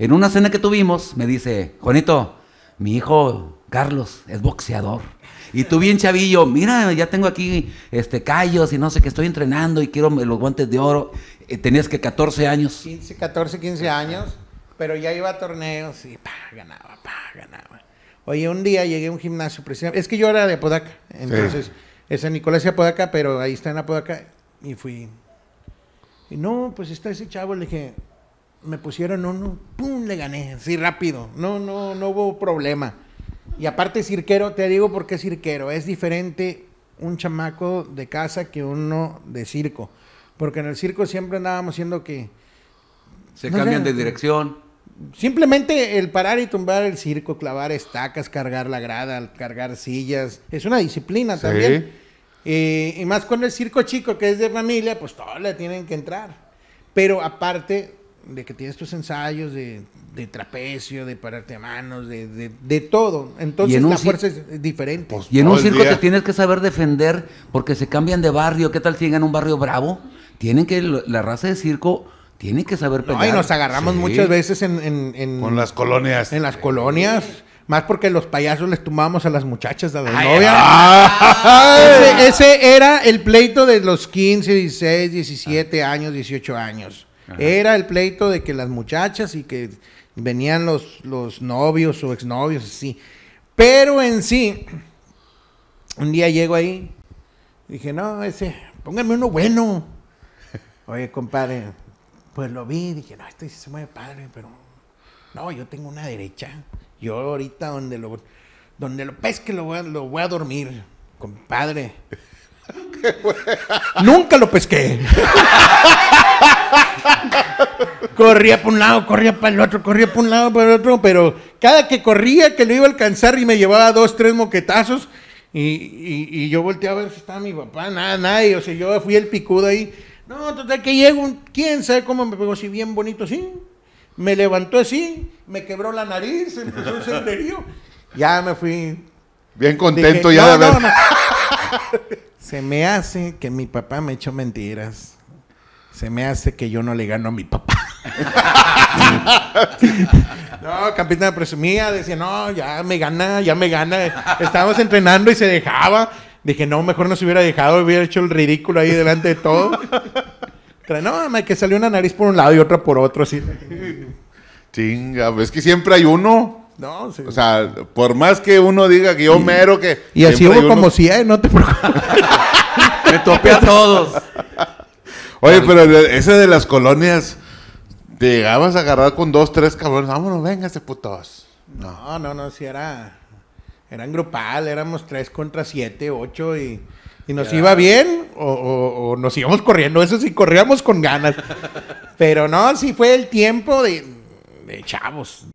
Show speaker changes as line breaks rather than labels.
En una cena que tuvimos, me dice, Juanito, mi hijo Carlos es boxeador. Y tú bien chavillo, mira, ya tengo aquí este callos y no sé qué estoy entrenando y quiero los guantes de oro. Eh, tenías que 14 años. 15, 14, 15 años, pero ya iba a torneos y ganaba, pa, ganaba. Oye, un día llegué a un gimnasio, precisamente. Es que yo era de Apodaca, entonces esa es Nicolás de Apodaca, pero ahí está en Apodaca y fui. Y no, pues está ese chavo, le dije, me pusieron uno, ¡pum! Le gané, así rápido. No, no, no hubo problema. Y aparte cirquero, te digo porque qué cirquero. Es diferente un chamaco de casa que uno de circo. Porque en el circo siempre andábamos siendo que... Se cambian de dirección. Simplemente el parar y tumbar el circo, clavar estacas, cargar la grada, cargar sillas. Es una disciplina también. Eh, y más con el circo chico, que es de familia, pues todos le tienen que entrar. Pero aparte, de que tienes tus ensayos de, trapecio, de pararte a manos, de, todo. Entonces en la fuerza es pues, y en un circo te tienes que saber defender porque se cambian de barrio. ¿Qué tal si llegan a un barrio bravo? Tienen que, la raza de circo tiene que saber pelear. nos agarramos muchas veces en, las colonias. En las colonias. Más porque los payasos les tomamos a las muchachas de la novia. ese, ese, era el pleito de los 15, 16, 17 años, 18 años. Era el pleito de que las muchachas y que venían los, los novios o exnovios, así. Pero en sí, un día llego ahí, dije, no, ese, pónganme uno bueno. Oye, compadre, pues lo vi, dije, no, esto se mueve padre, pero no, yo tengo una derecha. Yo ahorita donde lo, donde lo pesque lo voy a, lo voy a dormir, compadre. Nunca lo pesqué. corría para un lado, corría para el otro, corría para un lado, para el otro, pero cada que corría que lo iba a alcanzar y me llevaba dos, tres moquetazos y, yo volteaba a ver si estaba mi papá, nada, nadie, o sea, yo fui el picudo ahí. No, total que llego, quién sabe cómo me pegó, si bien bonito, así Me levantó así, me quebró la nariz, empezó un senderío. Ya me fui. Bien contento ya de ver. se me hace que mi papá me echó mentiras. Se me hace que yo no le gano a mi papá no, Campita presumía, decía, no, ya me gana, ya me gana. Estábamos entrenando y se dejaba. Dije, no, mejor no se hubiera dejado, hubiera hecho el ridículo ahí delante de todo. no, que salió una nariz por un lado y otra por otro, así. Chinga, pues, es que siempre hay uno. No, O sea, por más que uno diga que yo mero que. Y así hubo como si, no te preocupes. me topé a todos. Oye, pero ese de las colonias. Te llegabas a agarrar con dos, tres cabrones. Vámonos, véngase, putos. No, no, no, si era. Eran grupal, éramos tres contra siete, ocho y. y nos iba bien o, o, nos íbamos corriendo, eso sí, corríamos con ganas. Pero no, sí fue el tiempo de, de chavos.